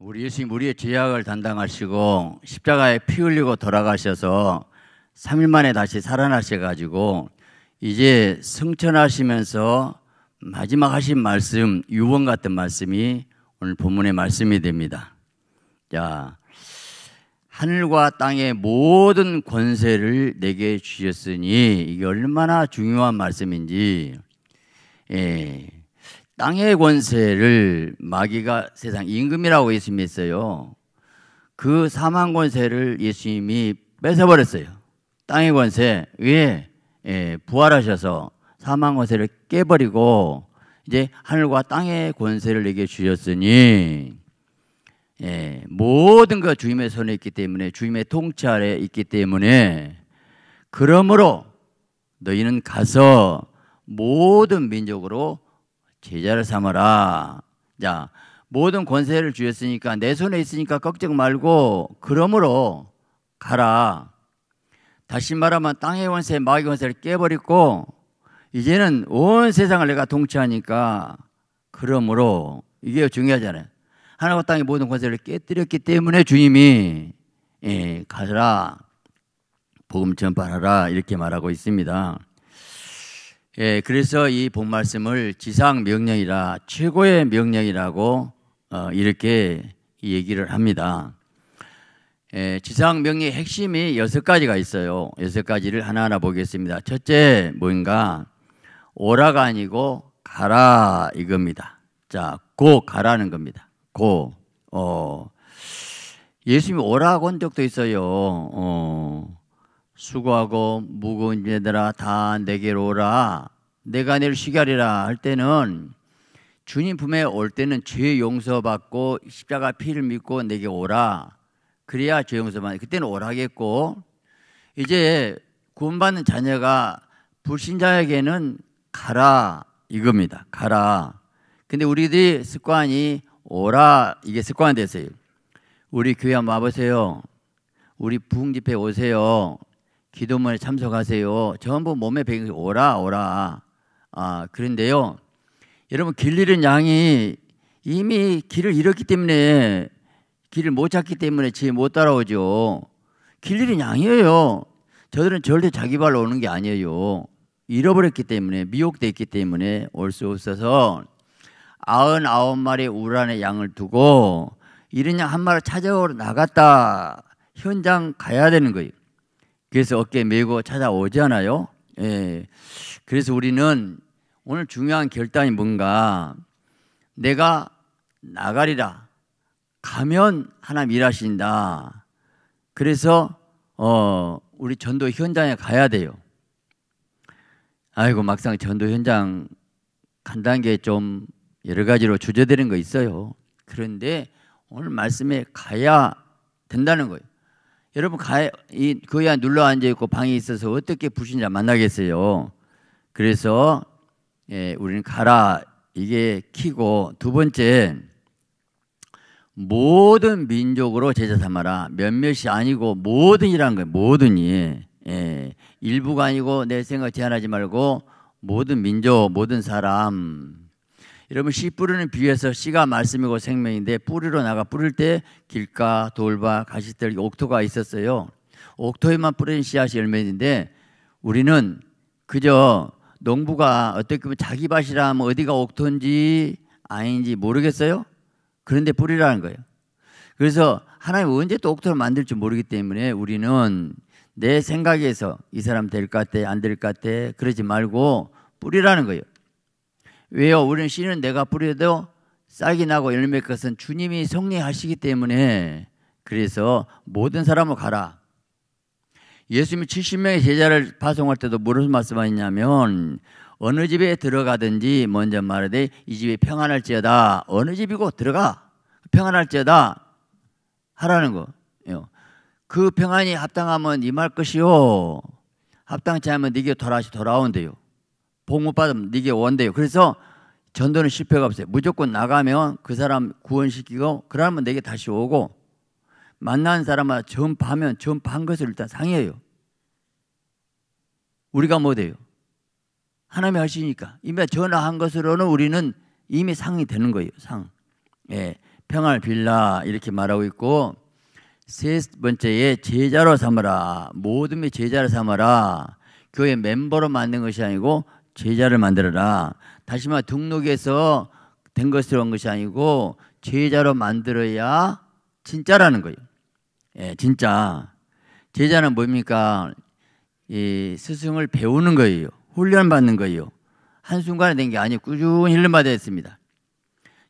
우리 예수님 우리의 죄악을 담당하시고 십자가에 피 흘리고 돌아가셔서 3일 만에 다시 살아나셔 가지고 이제 승천하시면서 마지막 하신 말씀 유언 같은 말씀이 오늘 본문의 말씀이 됩니다. 자, 하늘과 땅의 모든 권세를 내게 주셨으니 이게 얼마나 중요한 말씀인지 예, 땅의 권세를 마귀가 세상 임금이라고 예수님이 했어요. 그 사망 권세를 예수님이 뺏어버렸어요. 땅의 권세 위에 예, 부활하셔서 사망 권세를 깨버리고 이제 하늘과 땅의 권세를 내게 주셨으니 예, 모든 것 주님의 손에 있기 때문에 주님의 통치 아래 있기 때문에 그러므로 너희는 가서 모든 민족으로 제자를 삼아라. 자, 모든 권세를 주셨으니까내 손에 있으니까 걱정 말고 그러므로 가라. 다시 말하면 땅의 권세, 마귀 권세를 깨버리고 이제는 온 세상을 내가 통치하니까 그러므로 이게 중요하잖아요. 하나님과 땅의 모든 권세를 깨뜨렸기 때문에 주님이 예, 가라 복음 전파하라 이렇게 말하고 있습니다. 예, 그래서 이 본 말씀을 지상 명령이라 최고의 명령이라고 어, 이렇게 얘기를 합니다. 예, 지상 명령의 핵심이 여섯 가지가 있어요. 여섯 가지를 하나하나 보겠습니다. 첫째 뭔가 오라가 아니고 가라 이겁니다. 자, 고 가라는 겁니다. 고 어, 예수님이 오라고 한 적도 있어요. 어, 수고하고 무거운 얘들아 다 내게로 오라 내가 내일 쉬게 하리라 할 때는 주님 품에 올 때는 죄 용서받고 십자가 피를 믿고 내게 오라 그래야 죄 용서받 그때는 오라겠고 이제 구원받는 자녀가 불신자에게는 가라 이겁니다 가라 근데 우리들이 습관이 오라 이게 습관이 됐어요 우리 교회 한번 와보세요 우리 부흥집회 오세요 기도문에 참석하세요. 전부 몸에 배경이 오라 오라. 아 그런데요, 여러분 길 잃은 양이 이미 길을 잃었기 때문에 길을 못 찾기 때문에 지못 따라오죠. 길 잃은 양이에요. 저들은 절대 자기 발로 오는 게 아니에요. 잃어버렸기 때문에 미혹됐기 때문에 올 수 없어서 아흔 아홉 마리 우란의 양을 두고 이런 양한 마리 찾아오러 나갔다 현장 가야 되는 거예요. 그래서 어깨 메고 찾아오잖아요. 예. 그래서 우리는 오늘 중요한 결단이 뭔가 내가 나가리라 가면 하나 일하신다. 그래서 어 우리 전도 현장에 가야 돼요. 아이고 막상 전도 현장 간다게좀 여러 가지로 주저되는 거 있어요. 그런데 오늘 말씀에 가야 된다는 거예요. 여러분 가이 그야 눌러 앉아 있고 방에 있어서 어떻게 불신자 만나겠어요? 그래서 예, 우리는 가라 이게 키고 두 번째 모든 민족으로 제자 삼아라 몇몇이 아니고 모든이라는 거예요 모든이 예, 일부가 아니고 내 생각 제한하지 말고 모든 민족 모든 사람 여러분 씨 뿌리는 비유에서 씨가 말씀이고 생명인데 뿌리로 나가 뿌릴 때 길가, 돌밭, 가시들, 옥토가 있었어요. 옥토에만 뿌린 씨앗이 열매인데 우리는 그저 농부가 어떻게 보면 자기 밭이라 면 어디가 옥토인지 아닌지 모르겠어요. 그런데 뿌리라는 거예요. 그래서 하나님 언제 또 옥토를 만들지 모르기 때문에 우리는 내 생각에서 이 사람 될 것 같아 안 될 것 같아 그러지 말고 뿌리라는 거예요. 왜요? 우리는 씨는 내가 뿌려도 싹이 나고 열매 것은 주님이 성리하시기 때문에 그래서 모든 사람을 가라. 예수님이 70명의 제자를 파송할 때도 무슨 말씀하셨냐면 어느 집에 들어가든지 먼저 말하되 이 집이 평안할지어다. 어느 집이고 들어가. 평안할지어다. 하라는 거예요. 그 평안이 합당하면 임할 것이요. 합당치 않으면 네게 돌아온대요 복못 받으면 네게 원대요. 그래서 전도는 실패가 없어요. 무조건 나가면 그 사람 구원시키고 그사람면 내게 다시 오고 만난 사람은 전파하면 전파한 것을 일단 상해요. 우리가 뭐해요 하나님이 하시니까 이미 전화한 것으로는 우리는 이미 상이 되는 거예요. 상. 예, 평화를 빌라 이렇게 말하고 있고 세 번째에 제자로 삼아라. 모든 의제자로 삼아라. 교회 멤버로 만든 것이 아니고 제자를 만들어라. 다시 말 등록해서 된 것으로 한 것이 아니고 제자로 만들어야 진짜라는 거예요. 예, 진짜. 제자는 뭡니까? 이 스승을 배우는 거예요. 훈련받는 거예요. 한순간에 된 게 아니고 꾸준히 훈련받아야 했습니다.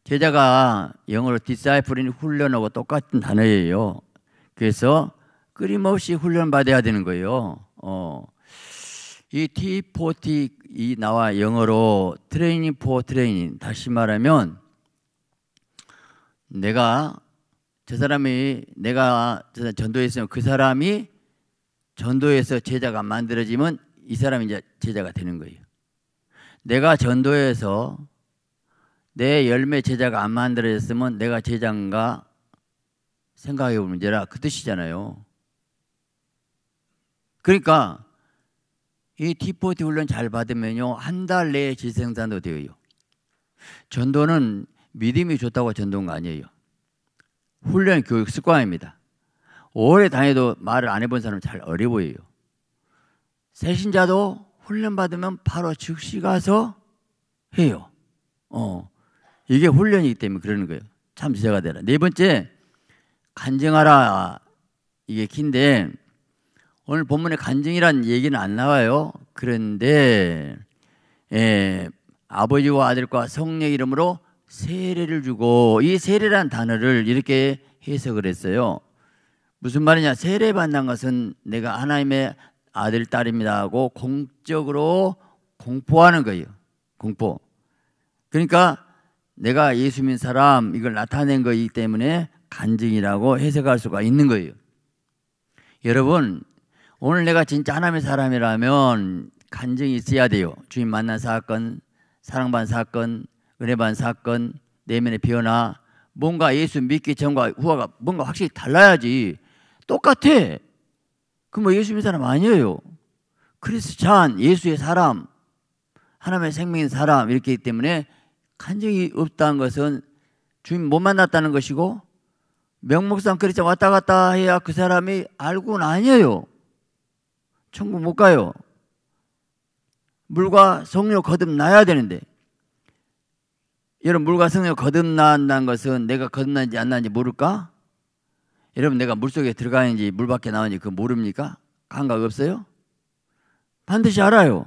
제자가 영어로 d i s c 인 훈련하고 똑같은 단어예요. 그래서 끊임없이 훈련받아야 되는 거예요. 어. 이 T40 이 나와 영어로 트레이닝 포 트레이닝 다시 말하면 내가 저 사람이 내가 전도했으면 그 사람이 전도해서 제자가 만들어지면 이 사람이 이제 제자가 되는 거예요. 내가 전도해서 내 열매 제자가 안 만들어졌으면 내가 제자인가 생각해 볼 문제라 그 뜻이잖아요. 그러니까 이 디포트 훈련 잘 받으면요 한 달 내에 재생산도 되어요. 전도는 믿음이 좋다고 전도거 아니에요. 훈련 교육 습관입니다. 오래 다녀도 말을 안 해본 사람 은잘 어려 보여요. 새신자도 훈련 받으면 바로 즉시 가서 해요. 어, 이게 훈련이기 때문에 그러는 거예요. 참 지자가 되라. 네 번째 간증하라 이게 긴데 오늘 본문에 간증이란 얘기는 안 나와요. 그런데 예, 아버지와 아들과 성령 이름으로 세례를 주고 이 세례란 단어를 이렇게 해석을 했어요. 무슨 말이냐? 세례 받는 것은 내가 하나님의 아들 딸입니다 하고 공적으로 공포하는 거예요. 공포. 그러니까 내가 예수 믿 사람 이걸 나타낸 거이기 때문에 간증이라고 해석할 수가 있는 거예요. 여러분 오늘 내가 진짜 하나님의 사람이라면 간증이 있어야 돼요. 주님 만난 사건, 사랑받은 사건, 은혜받은 사건, 내면의 변화, 뭔가 예수 믿기 전과 후가 뭔가 확실히 달라야지. 똑같아. 그뭐 예수 믿는 사람 아니에요. 크리스찬, 예수의 사람, 하나님의 생명인 사람 이렇게 있기 때문에 간증이 없다는 것은 주님 못 만났다는 것이고 명목상 그리스찬 왔다 갔다 해야 그 사람이 알고는 아니에요. 천국 못 가요. 물과 성령 거듭나야 되는데 여러분 물과 성령 거듭난다는 것은 내가 거듭난지 안 나는지 모를까? 여러분 내가 물속에 들어가는지 물 밖에 나오는지 그거 모릅니까? 감각 없어요? 반드시 알아요.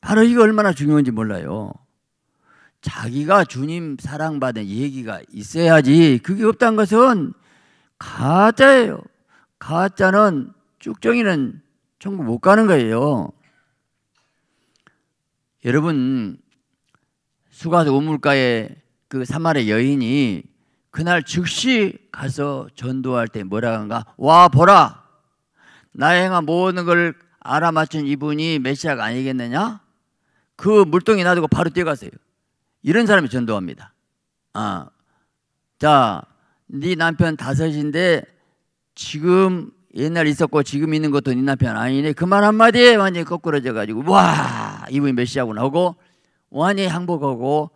바로 이거 얼마나 중요한지 몰라요. 자기가 주님 사랑받은 얘기가 있어야지 그게 없다는 것은 가짜예요. 가짜는 쭉정이는 천국 못 가는 거예요. 여러분 수가도 우물가에 그 사마리 여인이 그날 즉시 가서 전도할 때 뭐라 한가? 와 보라 나의 행한 모든 걸 알아맞힌 이분이 메시아가 아니겠느냐? 그 물동이 놔두고 바로 뛰어가세요. 이런 사람이 전도합니다. 아, 자, 네 남편 다섯인데 지금 옛날 있었고 지금 있는 것도 니남편 네 아니네 그 말 한마디에 완전히 거꾸러져 가지고 와 이분이 메시아구나 하고 완전히 항복하고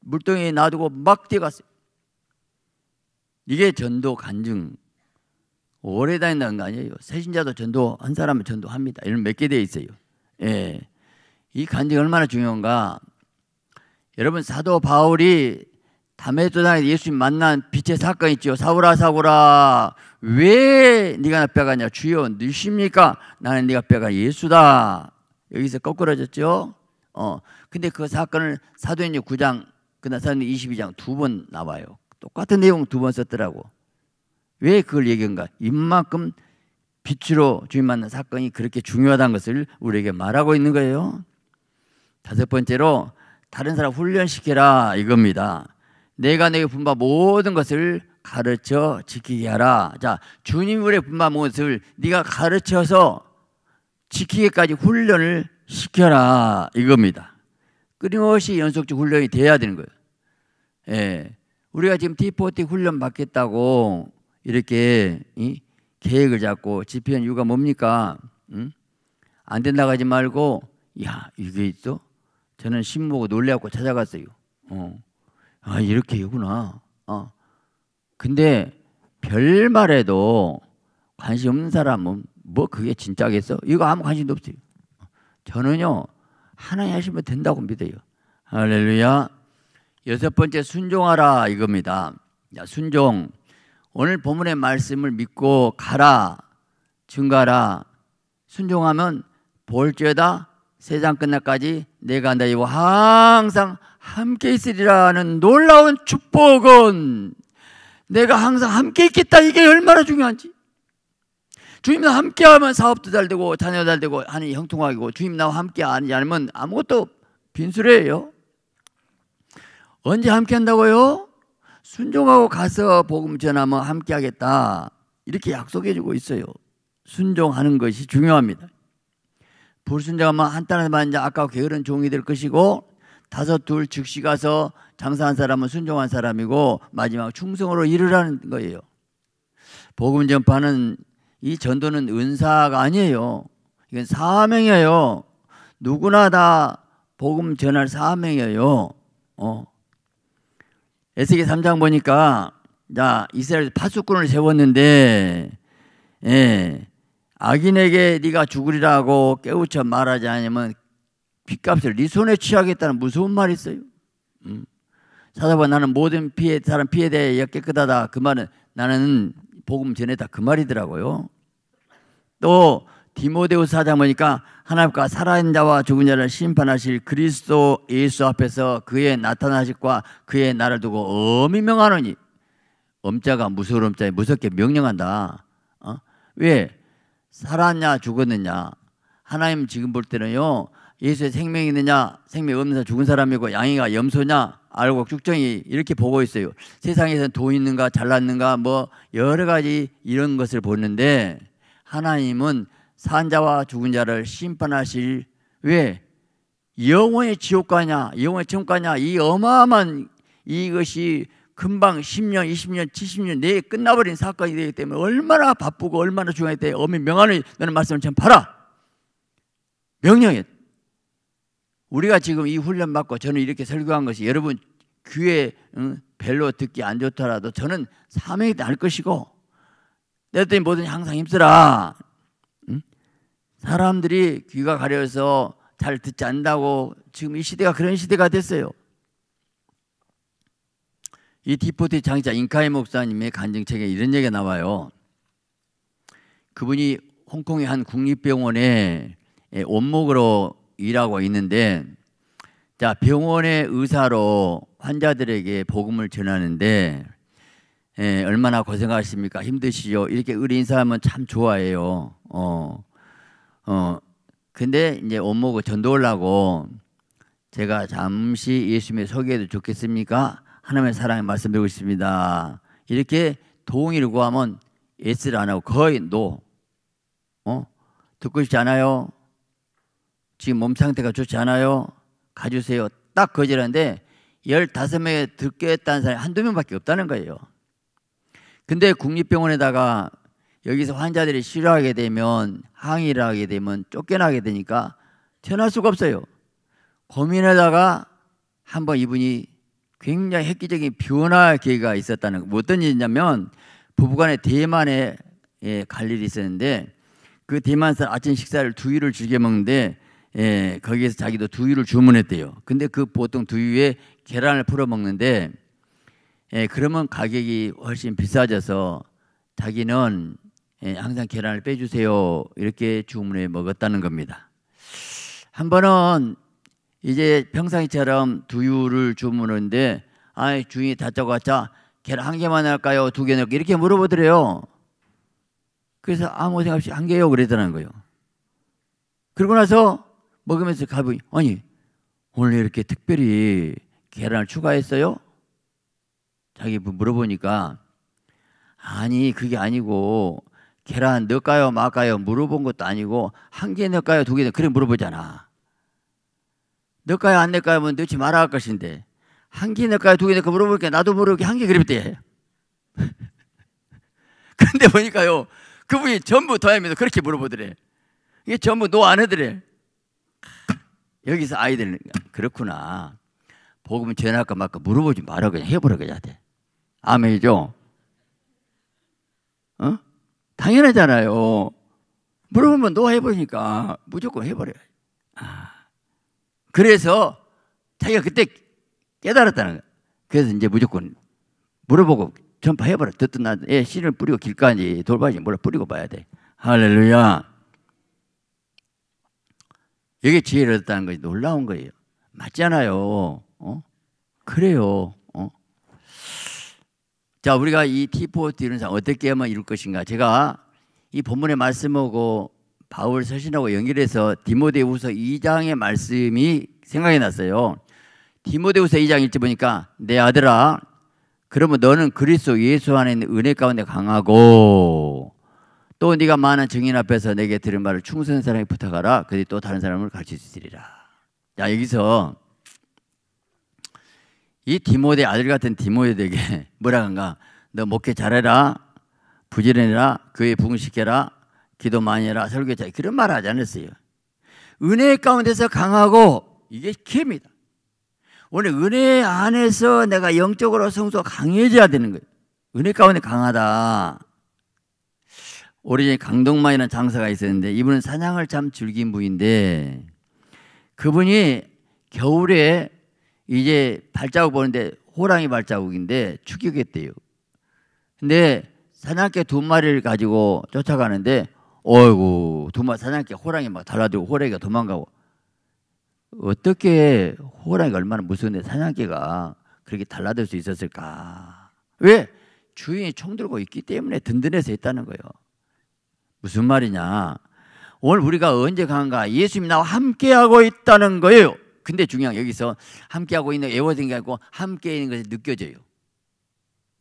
물동이에 놔두고 막 뛰어갔어요 이게 전도 간증 오래 다닌다는 거 아니에요 세신자도 전도 한 사람은 전도합니다 이런 몇 개 돼 있어요 예. 이 간증이 얼마나 중요한가 여러분 사도 바울이 담에 도단에 예수님 만난 빛의 사건 있죠. 사울아 사울아 왜 네가 나 빼가냐 주여 누십니까 나는 네가 빼가 예수다 여기서 거꾸로졌죠. 어 근데 그 사건을 사도행전 9장 그나 사도행전 22장 두 번 나와요. 똑같은 내용 두 번 썼더라고. 왜 그걸 얘기한가? 이만큼 빛으로 주님 만난 사건이 그렇게 중요하다는 것을 우리에게 말하고 있는 거예요. 다섯 번째로 다른 사람 훈련시켜라 이겁니다. 내가 내게 분바 모든 것을 가르쳐 지키게 하라. 자, 주님의 분바 모든 것을 네가 가르쳐서 지키기까지 훈련을 시켜라 이겁니다. 끊임없이 연속적 훈련이 돼야 되는 거예요. 예. 우리가 지금 T40 훈련 받겠다고 이렇게 이? 계획을 잡고 집회한 이유가 뭡니까? 응? 안 된다고 하지 말고 야 이게 있어? 저는 신보고 놀래갖고 찾아갔어요. 어. 아 이렇게이구나. 어. 근데 별말에도 관심 없는 사람은 뭐 그게 진짜겠어? 이거 아무 관심도 없어요. 저는요 하나님 하시면 된다고 믿어요. 할렐루야. 여섯 번째 순종하라 이겁니다. 야, 순종. 오늘 본문의 말씀을 믿고 가라, 증가라. 순종하면 볼죄다 세상 끝날까지 내가 한다. 이거 항상 함께 있으리라는 놀라운 축복은 내가 항상 함께 있겠다 이게 얼마나 중요한지 주님 과 함께하면 사업도 잘 되고 자녀도 잘 되고 하니 형통하고 주님 나와 함께 하지 않으면 아무것도 빈수래예요 언제 함께 한다고요? 순종하고 가서 복음 전하면 함께 하겠다 이렇게 약속해 주고 있어요 순종하는 것이 중요합니다 불순종하면 한탄하면 아까 게으른 종이 될 것이고 다섯 둘 즉시 가서 장사한 사람은 순종한 사람이고 마지막 충성으로 이르라는 거예요. 복음 전파는 이 전도는 은사가 아니에요. 이건 사명이에요. 누구나 다 복음 전할 사명이에요. 어. 에스겔 3장 보니까 자 이스라엘 파수꾼을 세웠는데 예, 악인에게 네가 죽으리라고 깨우쳐 말하지 않으면 빚값을 네 손에 취하겠다는 무서운 말이 있어요. 음. 사도바 나는 모든 피해 사람 피해 대해 깨끗하다. 그 말은 나는 복음 전했다. 그 말이더라고요. 또 디모데후 사장 보니까 하나님과 살아있는 자와 죽은 자를 심판하실 그리스도 예수 앞에서 그의 나타나실과 그의 나를 두고 엄히 명하노니 엄자가 무서울 엄자에 무섭게 명령한다. 어? 왜 살았냐 죽었느냐? 하나님 지금 볼 때는요 예수의 생명이 있느냐 생명 이 없는 사람 죽은 사람이고 양이가 염소냐 알고 죽정이 이렇게 보고 있어요 세상에서는 돈 있는가 잘났는가 뭐 여러 가지 이런 것을 보는데 하나님은 산자와 죽은 자를 심판하실 왜 영원의 지옥 가냐 영원의 천국 가냐 이 어마어마한 이것이 금방 10년, 20년, 70년 내에 끝나버린 사건이 되기 때문에 얼마나 바쁘고 얼마나 중요할 때 어미 명언을 너는 말씀을 참 봐라. 명령에 우리가 지금 이 훈련 받고 저는 이렇게 설교한 것이 여러분 귀에 응, 별로 듣기 안 좋더라도 저는 사명이 날 것이고 때때니 뭐든지 항상 힘쓰라. 응? 사람들이 귀가 가려서 잘 듣지 않는다고 지금 이 시대가 그런 시대가 됐어요. 이 디포트 장자 인카이 목사님의 간증책에 이런 얘기가 나와요. 그분이 홍콩의 한 국립병원에 원목으로 예, 일하고 있는데 자 병원의 의사로 환자들에게 복음을 전하는데 예, 얼마나 고생하십니까 힘드시죠 이렇게 의리 인사하면 참 좋아해요 어, 어 근데 이제 원목을 전도 하려고 제가 잠시 예수님의 소개해도 좋겠습니까 하나님의 사랑을 말씀드리고 있습니다 이렇게 동의를 구하면 예스를 안 하고 거의 노 어? 듣고 싶지 않아요 지금 몸 상태가 좋지 않아요. 가주세요. 딱 거절하는데 15명에 듣겠다는 사람이 한두 명밖에 없다는 거예요. 근데 국립병원에다가 여기서 환자들이 싫어하게 되면 항의를 하게 되면 쫓겨나게 되니까 태어날 수가 없어요. 고민하다가 한번 이분이 굉장히 획기적인 변화 계기가 있었다는 거. 예요 뭐 어떤 일이냐면 부부간에 대만에 예, 갈 일이 있었는데 그 대만 에서 아침 식사를 두 일을 즐겨 먹는데 예, 거기에서 자기도 두유를 주문했대요. 근데 그 보통 두유에 계란을 풀어 먹는데 예, 그러면 가격이 훨씬 비싸져서 자기는 예, 항상 계란을 빼주세요 이렇게 주문해 먹었다는 겁니다. 한 번은 이제 평상시처럼 두유를 주문하는데 아 주인이 다짜고짜 계란 한 개만 할까요 두 개넣을까 이렇게 물어보더래요. 그래서 아무 생각 없이 한 개요 그랬다는 거예요. 그러고 나서 먹으면서 가보니 아니 오늘 이렇게 특별히 계란을 추가했어요? 자기 물어보니까 아니 그게 아니고 계란 넣을까요 말까요 물어본 것도 아니고 한 개 넣을까요 두 개 넣을까요 그래 물어보잖아 넣을까요 안 넣을까요 하면 뭐 넣지 말아 할 것인데 한 개 넣을까요 두 개 넣을까 요 물어보니까 나도 모르게 한 개그립대 근데 보니까요 그분이 전부 더하면서 그렇게 물어보더래 이게 전부 노안 하더래 여기서 아이들 그렇구나. 복음 전할까 말까 물어보지 말아 그냥 해보라 그래야 돼. 아멘이죠? 어? 당연하잖아요. 물어보면 너 해보니까 무조건 해버려 아. 그래서 자기가 그때 깨달았다는 거야. 그래서 이제 무조건 물어보고 전파해버려. 듣든 나예 씨를 뿌리고 길까지 돌밭이 몰라 뿌리고 봐야 돼. 할렐루야. 이게 지혜를 얻었다는 것이 놀라운 거예요. 맞잖아요. 어? 그래요. 어? 자, 우리가 이 T4T 이론상 어떻게 하면 이룰 것인가? 제가 이 본문의 말씀하고 바울 서신하고 연결해서 디모데후서 2장의 말씀이 생각이 났어요. 디모데후서 2장 읽지 보니까 내 아들아 그러면 너는 그리스도 예수 안에 있는 은혜 가운데 강하고 또 네가 많은 증인 앞에서 내게 들은 말을 충성한 사람에게 부탁하라. 그들또 다른 사람을 가르쳐 시리라자 여기서 이 디모데 아들 같은 디모데에게 뭐라 한가? 너 목회 잘해라, 부지런해라, 교회 부흥시켜라, 기도 많이 해라, 설교 잘 그런 말 하지 않았어요. 은혜 가운데서 강하고 이게 키입니다. 오늘 은혜 안에서 내가 영적으로 성소 강해져야 되는 거예요. 은혜 가운데 강하다. 오리지 강동마이라는 장사가 있었는데 이분은 사냥을 참 즐긴 분인데 그분이 겨울에 이제 발자국 보는데 호랑이 발자국인데 죽이겠대요 근데 사냥개 두 마리를 가지고 쫓아가는데 어이구 두 마리 사냥개 호랑이 막 달라들고 호랑이가 도망가고 어떻게 호랑이가 얼마나 무서운데 사냥개가 그렇게 달라들 수 있었을까? 왜? 주인이 총 들고 있기 때문에 든든해서 있다는 거예요. 무슨 말이냐? 오늘 우리가 언제 강가예수님 나와 함께하고 있다는 거예요. 근데 중요한 여기서 함께하고 있는 애워진 게 아니고 함께 있는 것이 느껴져요.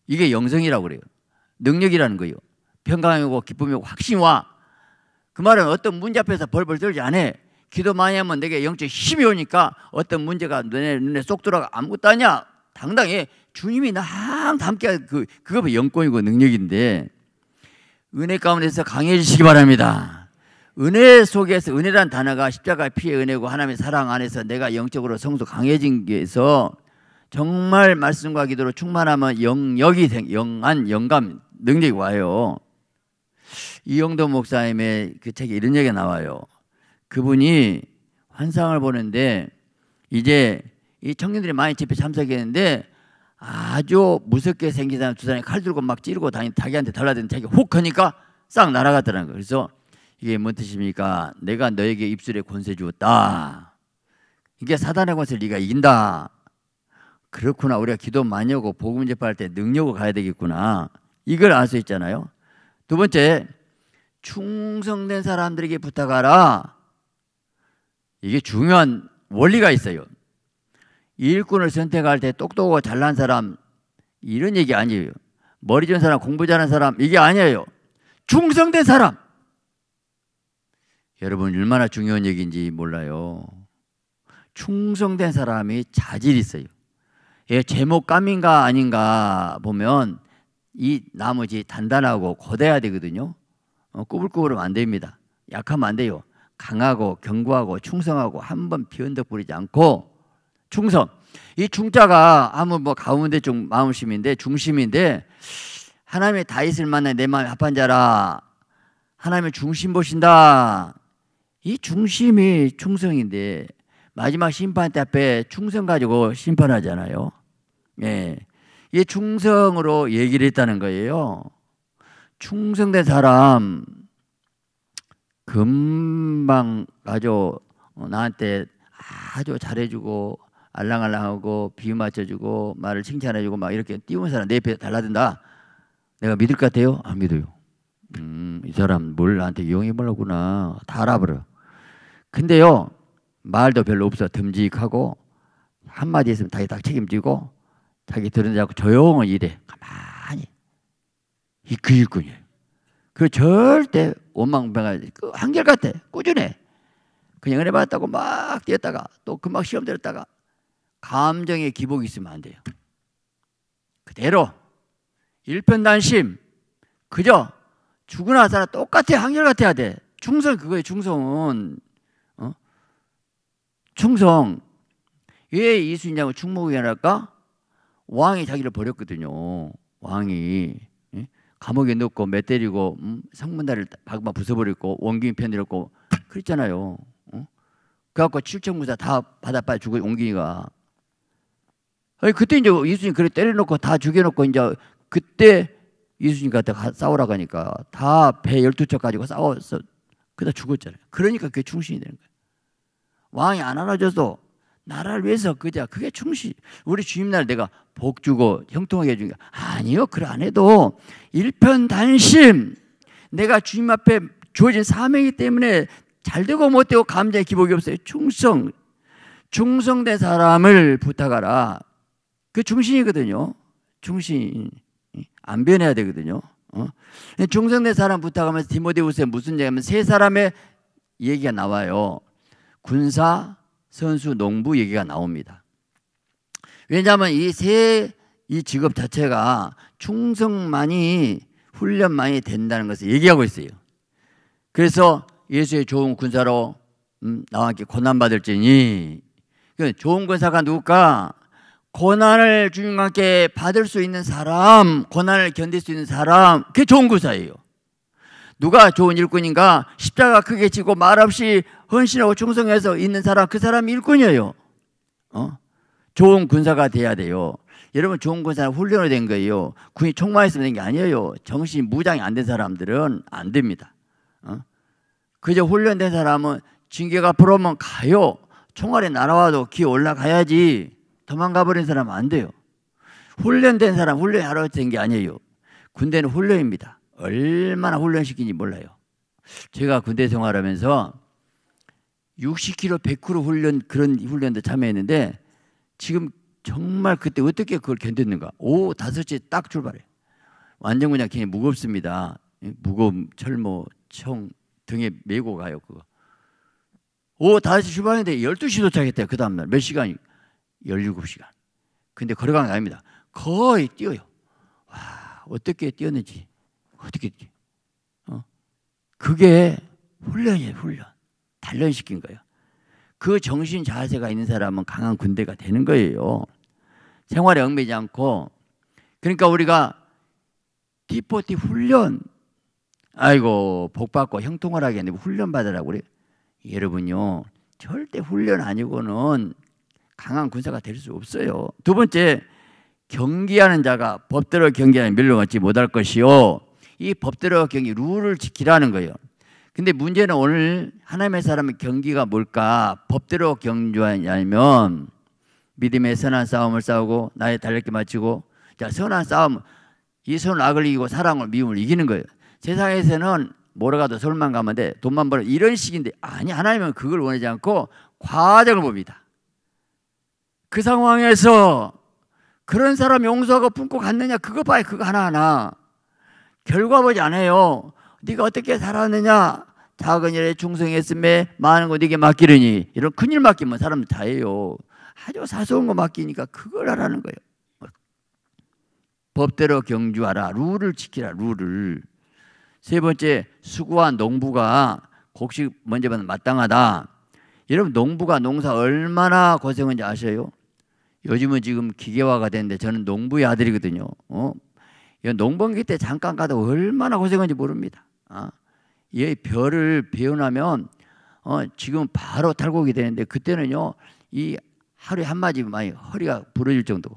이게 영성이라고 그래요. 능력이라는 거예요. 평강이고 기쁨이고 확신와 그 말은 어떤 문제 앞에서 벌벌 떨지 않아. 기도 많이 하면 내게 영적 힘이 오니까 어떤 문제가 눈에 눈에 쏙 들어가 아무것도 아니야. 당당히 주님이 나 함께 그 그거 영권이고 능력인데 은혜 가운데서 강해지시기 바랍니다. 은혜 속에서 은혜란 단어가 십자가 피의 은혜고 하나님의 사랑 안에서 내가 영적으로 성숙 강해진 게서 정말 말씀과 기도로 충만하면 영역이 생, 영안 영감 능력이 와요. 이영도 목사님의 그 책에 이런 얘기가 나와요. 그분이 환상을 보는데 이제 이 청년들이 많이 집회 참석했는데 아주 무섭게 생긴 사람 두 사람이 칼 들고 막 찌르고 다니 자기한테 달라드 자기 훅 하니까 싹 날아가더라는 거. 그래서 이게 뭔 뜻입니까? 내가 너에게 입술에 권세 주었다. 이게 사단의 권세를 네가 이긴다. 그렇구나. 우리가 기도 많이 하고 복음 접할 때 능력을 가야 되겠구나. 이걸 알 수 있잖아요. 두 번째, 충성된 사람들에게 부탁하라. 이게 중요한 원리가 있어요. 일꾼을 선택할 때 똑똑하고 잘난 사람 이런 얘기 아니에요. 머리 좋은 사람, 공부 잘하는 사람 이게 아니에요. 충성된 사람. 여러분 얼마나 중요한 얘기인지 몰라요. 충성된 사람이 자질이 있어요. 예, 제목감인가 아닌가 보면 이 나머지 단단하고 거대야 해 되거든요. 어, 꾸불꾸불하면 안 됩니다. 약하면 안 돼요. 강하고 견고하고 충성하고 한번 비언덕 부리지 않고 충성. 이충자가 아무 뭐 가운데 좀 마음심인데 중심인데 하나님의 다윗을 만나 내 마음이 합한 자라. 하나님의 중심 보신다. 이 중심이 충성인데 마지막 심판 때 앞에 충성 가지고 심판하잖아요. 예. 이 충성으로 얘기를 했다는 거예요. 충성된 사람 금방 아주 나한테 아주 잘해주고 알랑알랑하고 비유 맞춰주고 말을 칭찬해주고 막 이렇게 띄우는 사람 내 옆에 달라든다. 내가 믿을 것 같아요? 안 믿어요. 음, 이 사람 뭘 나한테 이용해 보려구나. 다 알아버려. 근데요, 말도 별로 없어. 듬직하고, 한마디 했으면 자기 딱 책임지고, 자기 들은 자고 조용히 일해. 가만히. 이 그 일꾼이에요. 그 절대 원망병그 한결같아. 꾸준해. 그냥 은혜 받았다고 막 뛰었다가, 또 금방 시험 들었다가, 감정의 기복이 있으면 안 돼요. 그대로 일편단심 그저 죽으나 살아 똑같아 한결같아야 돼. 충성 그거예 충성은 어? 충성 왜 이순신장을 충무위원까 왕이 자기를 버렸거든요. 왕이 예? 감옥에 넣고 매 때리고 음, 상문다를 박마 부숴버렸고 원균이 편들었고 그랬잖아요. 어? 그래갖고 칠천부사 다 바다 빠 죽어 온균가 아니, 그때 이제 예수님 그래 때려놓고 다 죽여놓고 이제 그때 예수님과 다 싸우라고 하니까 다 배1 2척 가지고 싸워서 그다 죽었잖아요. 그러니까 그게 충신이 되는 거예요. 왕이 안 알아줘도 나라를 위해서 그자 그게 충신. 우리 주임날 내가 복 주고 형통하게 해준 게 아니요. 그래 안 해도 일편단심 내가 주임 앞에 주어진 사명이기 때문에 잘 되고 못 되고 감정의 기복이 없어요. 충성. 충성된 사람을 부탁하라. 그중심이거든요 중신. 안 변해야 되거든요. 어? 중생 네 사람 부탁하면서 디모데우스에 무슨 얘기하면 세 사람의 얘기가 나와요. 군사, 선수, 농부 얘기가 나옵니다. 왜냐하면 이 세 이 직업 자체가 충성만이 훈련만이 된다는 것을 얘기하고 있어요. 그래서 예수의 좋은 군사로 음, 나와 함께 고난받을지니 그러니까 좋은 군사가 누굴까? 고난을 주님과 함께 받을 수 있는 사람, 고난을 견딜 수 있는 사람, 그게 좋은 구사예요. 그 누가 좋은 일꾼인가? 십자가 크게 지고 말없이 헌신하고 충성해서 있는 사람, 그 사람이 일꾼이에요. 어? 좋은 군사가 돼야 돼요. 여러분, 좋은 군사는 훈련을 된 거예요. 군이 총만 있으면 된 게 아니에요. 정신이 무장이 안 된 사람들은 안 됩니다. 어? 그저 훈련된 사람은 징계가 불어오면 가요. 총알이 날아와도 기 올라가야지. 도망가버린 사람 안 돼요. 훈련된 사람 훈련하러 된 게 아니에요. 군대는 훈련입니다. 얼마나 훈련시키는지 몰라요. 제가 군대 생활하면서 60km, 100km 훈련 그런 훈련도 참여했는데 지금 정말 그때 어떻게 그걸 견뎠는가? 오후 5시 딱 출발해. 완전 그냥 굉장히 무겁습니다. 무거운 철모, 청 등에 메고 가요 그거. 오후 5시 출발했는데 12시 도착했대요. 그 다음날 몇 시간이 17시간. 근데 걸어가는 게 아닙니다. 거의 뛰어요. 와, 어떻게 뛰었는지. 어떻게 뛰 어? 그게 훈련이에요, 훈련. 단련시킨 거예요. 그 정신 자세가 있는 사람은 강한 군대가 되는 거예요. 생활에 얽매지 않고. 그러니까 우리가 디포티 훈련, 아이고, 복 받고 형통을 하게 했는데 훈련 받으라고 그래. 여러분요, 절대 훈련 아니고는 강한 군사가 될 수 없어요. 두 번째, 경기하는 자가 법대로 경기하면 밀려하지 못할 것이요. 이 법대로 경기 룰을 지키라는 거예요. 근데 문제는 오늘 하나님의 사람의 경기가 뭘까? 법대로 경주하냐면 믿음의 선한 싸움을 싸우고 나의 달력기 마치고 자 선한 싸움 이 선악을 이기고 사랑을 미움을 이기는 거예요. 세상에서는 뭐라 가도 설만 가면 돼 돈만 벌어 이런 식인데 아니 하나님은 그걸 원하지 않고 과정을 봅니다. 그 상황에서 그런 사람 용서하고 품고 갔느냐 그거 봐야 그거 하나하나 결과 보지 않아요 네가 어떻게 살았느냐 작은 일에 충성했음에 많은 거 네게 맡기려니 이런 큰 일 맡기면 사람 다 해요 아주 사소한 거 맡기니까 그걸 하라는 거예요 법대로 경주하라 룰을 지키라 룰을 세 번째 수구한 농부가 곡식 먼저 받는 마땅하다 여러분 농부가 농사 얼마나 고생한지 아세요? 요즘은 지금 기계화가 됐는데 저는 농부의 아들이거든요. 어? 농번기 때 잠깐 가도 얼마나 고생한지 모릅니다. 아, 얘 벼를 배어나면 어, 지금 바로 탈곡이 되는데 그때는요 이 하루에 한 마디 많이 허리가 부러질 정도.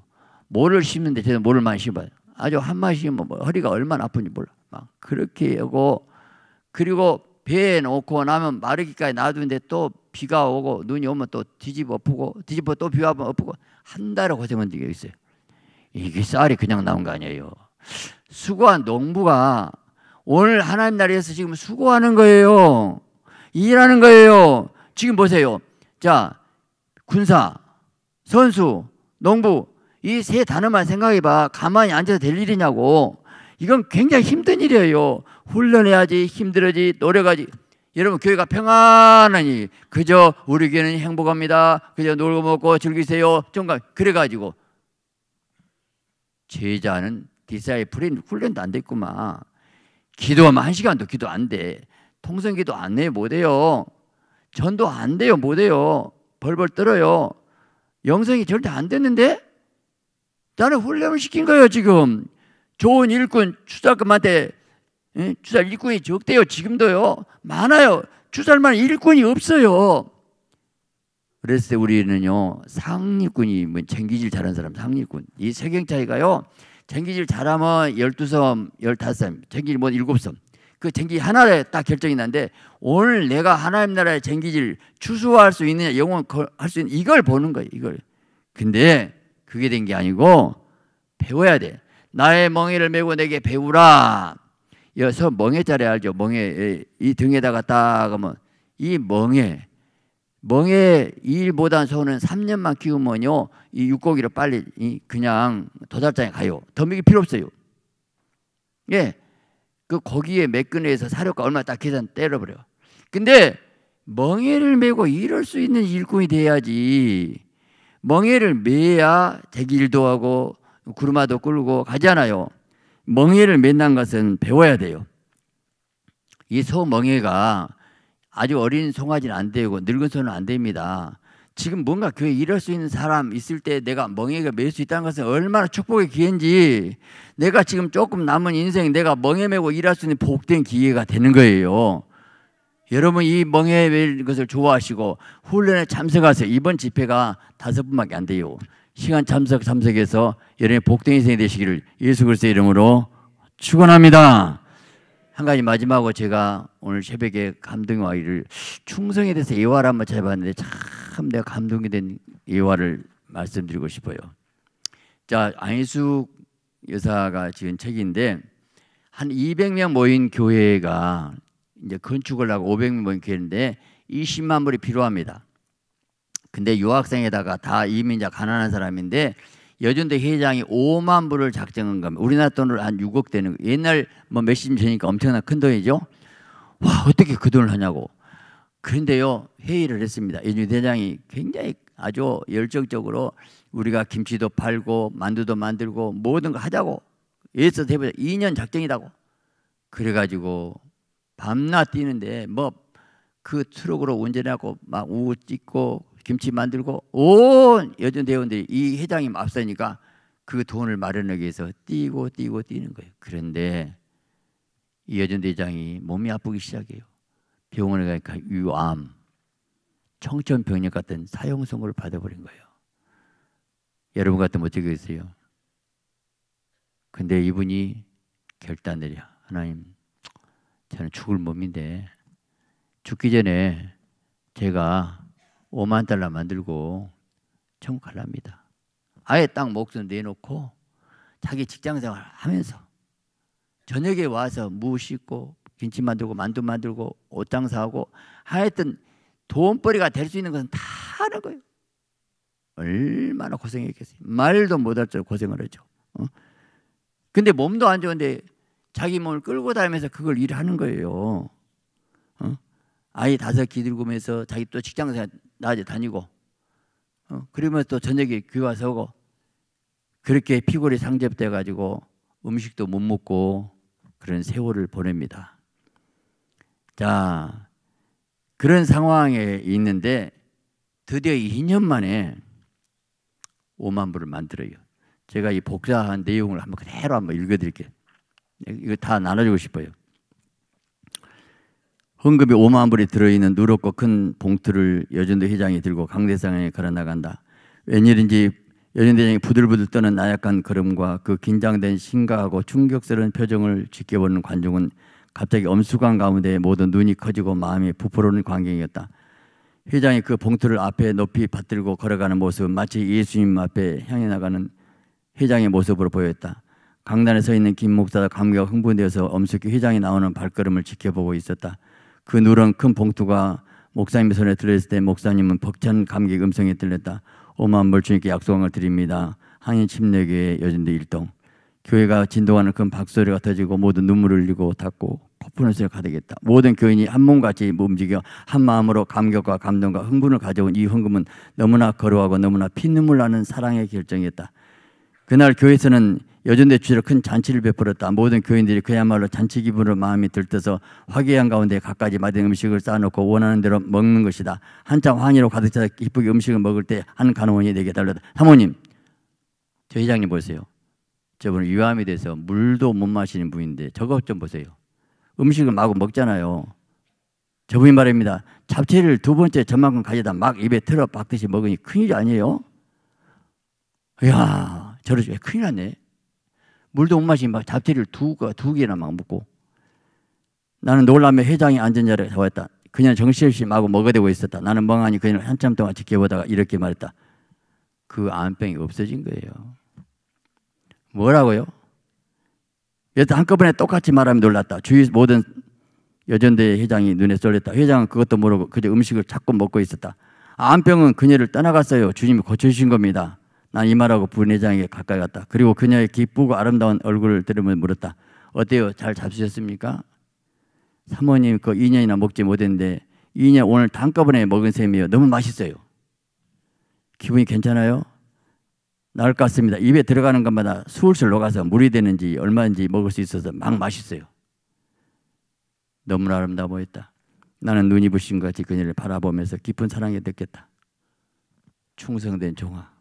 모를 심는데 제가 모를 많이 심어요. 아주 한 마디 심으면 뭐 허리가 얼마나 아픈지 몰라. 막 그렇게 하고 그리고 배에 놓고 나면 마르기까지 놔두는데 또 비가 오고 눈이 오면 또 뒤집어 엎고 뒤집어 또 비가 오면 엎고 한 달을 고생한 적이 있어요. 이게 쌀이 그냥 나온 거 아니에요. 수고한 농부가 오늘 하나님 나라에서 지금 수고하는 거예요. 일하는 거예요. 지금 보세요. 자, 군사, 선수, 농부 이 세 단어만 생각해 봐. 가만히 앉아서 될 일이냐고. 이건 굉장히 힘든 일이에요. 훈련해야지 힘들어지 노력하지 여러분 교회가 평안하니 그저 우리 교회는 행복합니다 그저 놀고 먹고 즐기세요 정말 그래가지고 제자는 디사이플이 훈련도 안 됐구만 기도하면 한 시간도 기도 안 돼 통성 기도 안해 못해요 전도 안 돼요 못해요 벌벌 떨어요 영성이 절대 안 됐는데 나는 훈련을 시킨 거예요 지금 좋은 일꾼 추자금한테 주살 일꾼이 적대요. 지금도요. 많아요. 주살만 일꾼이 없어요. 그랬을 때 우리는요. 상일꾼이 뭐 챙기질 잘하는 사람 상일꾼. 이 세경 차이가요. 챙기질 잘하면 12섬, 15섬, 챙기질 뭐 7섬. 그 챙기질 하나에 딱 결정이 난는데 오늘 내가 하나님 나라의 챙기질 추수할 수 있느냐 영원 할수 있는 이걸 보는 거예요. 이걸. 근데 그게 된 게 아니고 배워야 돼. 나의 멍에를 메고 내게 배우라. 여서 멍에 자리 알죠? 멍에 예, 이 등에다가 딱 하면 이 멍에 멍에 일보단 소는 3년만 키우면요 이 육고기로 빨리 그냥 도살장에 가요. 덤비기 필요 없어요. 예, 그 고기에 매끈해서 사료가 얼마 딱 계산 때려버려. 근데 멍에를 메고 이럴 수 있는 일꾼이 돼야지. 멍에를 메야 대길도 하고 구르마도 끌고 가잖아요. 멍해를 맨난 것은 배워야 돼요. 이 소멍해가 아주 어린 송아지는 안 되고 늙은 소는 안 됩니다. 지금 뭔가 교회 일할 수 있는 사람 있을 때 내가 멍해가 매수 있다는 것은 얼마나 축복의 기회인지 내가 지금 조금 남은 인생 내가 멍해 메고 일할 수 있는 복된 기회가 되는 거예요. 여러분 이 멍해 매일 것을 좋아하시고 훈련에 참석하세요. 이번 집회가 다섯 분밖에 안 돼요. 시간 참석 참석해서 여러분의 복된 인생이 되시기를 예수 그리스도의 이름으로 축원합니다. 한 가지 마지막으로 제가 오늘 새벽에 감동이 와이를 충성에 대해서 예화를 한번 찾아봤는데 참 내가 감동이 된 예화를 말씀드리고 싶어요. 자 안희숙 여사가 지은 책인데 한 200명 모인 교회가 이제 건축을 하고 500명 모인 교회인데 20만 불이 필요합니다. 근데 유학생에다가 다 이민자 가난한 사람인데 여전대 회장이 5만 불을 작정한 겁니다. 우리나라 돈으로 한 6억 되는 거. 옛날 뭐 몇십 년 전이니까 엄청난 큰 돈이죠. 와 어떻게 그 돈을 하냐고. 그런데요 회의를 했습니다. 이준 대장이 굉장히 아주 열정적으로 우리가 김치도 팔고 만두도 만들고 모든 거 하자고 예서 해보자. 2년 작정이라고. 그래가지고 밤낮 뛰는데 뭐 그 트럭으로 운전하고 막 우고 찍고 김치 만들고 온 여전 대원들이 이 회장이 앞서니까 그 돈을 마련하기 위해서 뛰고 뛰고 뛰는 거예요. 그런데 이 여전 대장이 몸이 아프기 시작해요. 병원에 가니까 유암, 청천병력 같은 사형 선고를 받아버린 거예요. 여러분 같으면 어떻게 했어요? 근데 이분이 결단을 해요 하나님, 저는 죽을 몸인데 죽기 전에 제가 5만 달러 만들고 천국 갈랍니다. 아예 딱 목숨 내놓고 자기 직장생활 하면서 저녁에 와서 무식고 김치 만들고 만두 만들고 옷장 사고 하 하여튼 돈벌이가 될 수 있는 것은 다 하는 거예요. 얼마나 고생했겠어요. 말도 못할 줄 고생을 하죠. 어? 근데 몸도 안 좋은데 자기 몸을 끌고 다니면서 그걸 일하는 거예요. 어? 아이 다섯 기들고 면서 자기 또 직장생활 낮에 다니고 어, 그러면 또 저녁에 귀가서 고 그렇게 피골이 상접돼 가지고 음식도 못 먹고 그런 세월을 보냅니다. 자, 그런 상황에 있는데 드디어 2년 만에 5만 불을 만들어요. 제가 이 복사한 내용을 한번 그대로 한번 읽어드릴게요. 이거 다 나눠주고 싶어요. 헌금이 5만 불이 들어있는 누렇고 큰 봉투를 여전도 회장이 들고 강대상에 걸어나간다. 웬일인지 여전대장이 부들부들 떠는 나약한 걸음과 그 긴장된 심각하고 충격스러운 표정을 지켜보는 관중은 갑자기 엄숙한 가운데 모든 눈이 커지고 마음이 부풀어오는 광경이었다. 회장이 그 봉투를 앞에 높이 받들고 걸어가는 모습 마치 예수님 앞에 향해 나가는 회장의 모습으로 보였다. 강단에 서 있는 김 목사가 감격 흥분되어서 엄숙히 회장이 나오는 발걸음을 지켜보고 있었다. 그 누런 큰 봉투가 목사님 손에 들어있을 때 목사님은 벅찬 감격 음성이 들렸다. 오만 멀주님께 약속을 드립니다. 항인 침례교회 여진대 일동 교회가 진동하는 큰 박소리가 터지고 모든 눈물을 흘리고 닦고 코푸는 스리가득했다 모든 교인이 한 몸같이 움직여 한 마음으로 감격과 감동과 흥분을 가져온 이흥금은 너무나 거루하고 너무나 피눈물 나는 사랑의 결정이었다. 그날 교회에서는 여전대 주제로 큰 잔치를 베풀었다. 모든 교인들이 그야말로 잔치 기분으로 마음이 들떠서 화기애한 가운데 각가지 마된 음식을 쌓아놓고 원하는 대로 먹는 것이다. 한참 환희로 가득 차 기쁘게 음식을 먹을 때 한 간호원이 내게 달려다. 사모님, 저 회장님 보세요. 저분 유암에 대해서 물도 못 마시는 분인데 저것 좀 보세요. 음식을 마구 먹잖아요. 저분이 말입니다. 잡채를 두 번째 저만큼 가져다 막 입에 틀어 박듯이 먹으니 큰일이 아니에요? 이야, 저러지 왜 큰일 났네? 물도 못 마시니 막잡티를 두, 두 개나 막 먹고 나는 놀라며 회장이 앉은 자리에 서왔다. 그냥 정신없이 마구 먹어대고 있었다. 나는 멍하니 그녀를 한참 동안 지켜보다가 이렇게 말했다. 그 암병이 없어진 거예요. 뭐라고요? 여태 한꺼번에 똑같이 말하면 놀랐다. 주위 모든 여전대 회장이 눈에 쏠렸다. 회장은 그것도 모르고 그저 음식을 자꾸 먹고 있었다. 암병은 그녀를 떠나갔어요. 주님이 고쳐주신 겁니다. 난 이말하고 부회장에게 가까이 갔다. 그리고 그녀의 기쁘고 아름다운 얼굴을 들으며 물었다. 어때요? 잘 잡수셨습니까? 사모님 그 2년이나 먹지 못했는데 2년 오늘 단꺼번에 먹은 셈이에요. 너무 맛있어요. 기분이 괜찮아요? 나을 것 같습니다. 입에 들어가는 것마다 술술 녹아서 물이 되는지 얼마인지 먹을 수 있어서 막 맛있어요. 너무나 아름다워 보였다. 나는 눈이 부신 것 같이 그녀를 바라보면서 깊은 사랑에 느꼈다. 충성된 종아.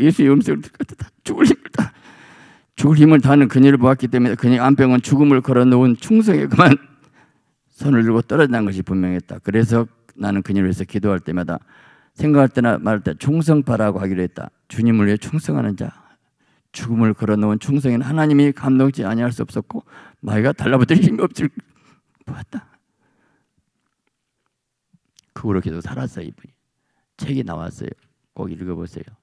예수의 음성을 듣고 죽을 힘을 다 죽을 힘을 다하는 그녀를 보았기 때문에 그녀 안병은 죽음을 걸어놓은 충성에 그만 손을 들고 떨어진 것이 분명했다. 그래서 나는 그녀를 위해서 기도할 때마다 생각할 때나 말할 때 충성파라고 하기로 했다. 주님을 위해 충성하는 자. 죽음을 걸어놓은 충성인 하나님이 감동지 아니할 수 없었고 마이가 달라붙을 힘이 없을 보았다. 그 후로 계속 살았어요 이분이. 책이 나왔어요. 꼭 읽어보세요.